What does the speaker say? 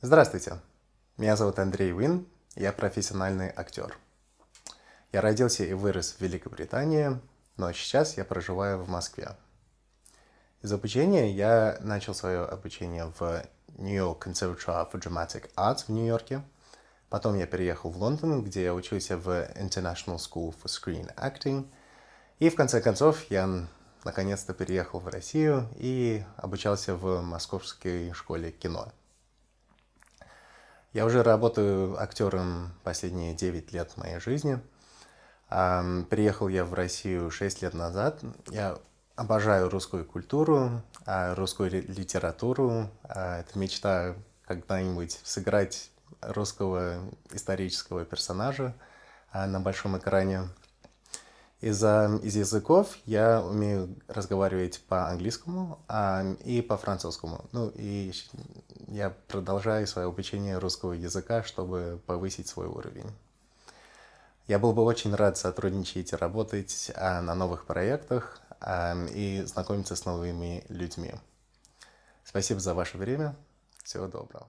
Здравствуйте, меня зовут Андрей Уин, я профессиональный актер. Я родился и вырос в Великобритании, но сейчас я проживаю в Москве. Из обучения я начал свое обучение в New York Conservatory for Dramatic Arts в Нью-Йорке. Потом я переехал в Лондон, где я учился в International School for Screen Acting. И в конце концов я наконец-то переехал в Россию и обучался в Московской школе кино – я уже работаю актером последние 9 лет моей жизни. Приехал я в Россию 6 лет назад. Я обожаю русскую культуру, а, русскую литературу. А, это мечта когда-нибудь сыграть русского исторического персонажа а, на большом экране. Из, из языков я умею разговаривать по английскому а, и по французскому. Ну и я продолжаю свое обучение русского языка, чтобы повысить свой уровень. Я был бы очень рад сотрудничать и работать а, на новых проектах а, и знакомиться с новыми людьми. Спасибо за ваше время. Всего доброго.